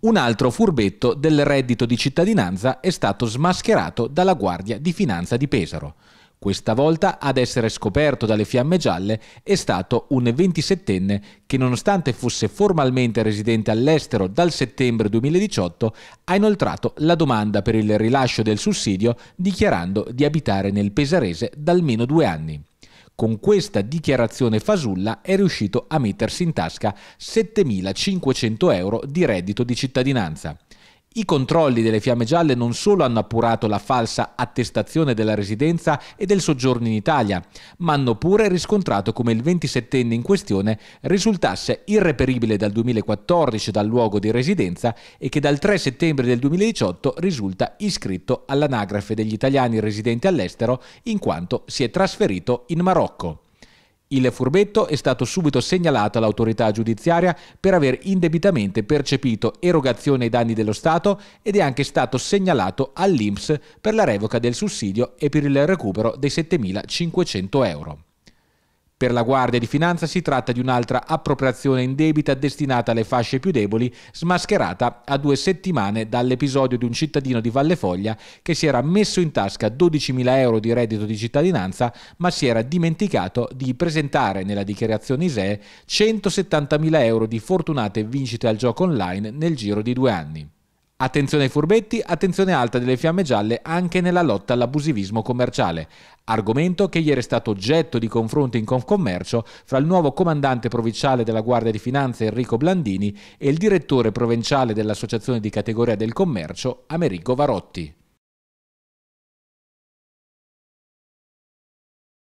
Un altro furbetto del reddito di cittadinanza è stato smascherato dalla Guardia di Finanza di Pesaro. Questa volta ad essere scoperto dalle fiamme gialle è stato un 27enne che nonostante fosse formalmente residente all'estero dal settembre 2018 ha inoltrato la domanda per il rilascio del sussidio dichiarando di abitare nel Pesarese da almeno due anni. Con questa dichiarazione fasulla è riuscito a mettersi in tasca 7.500 euro di reddito di cittadinanza. I controlli delle Fiamme Gialle non solo hanno appurato la falsa attestazione della residenza e del soggiorno in Italia, ma hanno pure riscontrato come il 27enne in questione risultasse irreperibile dal 2014 dal luogo di residenza e che dal 3 settembre del 2018 risulta iscritto all'anagrafe degli italiani residenti all'estero in quanto si è trasferito in Marocco. Il furbetto è stato subito segnalato all'autorità giudiziaria per aver indebitamente percepito erogazione ai danni dello Stato ed è anche stato segnalato all'INPS per la revoca del sussidio e per il recupero dei 7.500 euro. Per la Guardia di Finanza si tratta di un'altra appropriazione indebita destinata alle fasce più deboli, smascherata a due settimane dall'episodio di un cittadino di Vallefoglia che si era messo in tasca 12.000 euro di reddito di cittadinanza ma si era dimenticato di presentare nella dichiarazione ISEE 170.000 euro di fortunate vincite al gioco online nel giro di due anni. Attenzione ai furbetti, attenzione alta delle fiamme gialle anche nella lotta all'abusivismo commerciale, argomento che ieri è stato oggetto di confronti in Confcommercio fra il nuovo comandante provinciale della Guardia di Finanza Enrico Blandini e il direttore provinciale dell'Associazione di categoria del commercio Amerigo Varotti.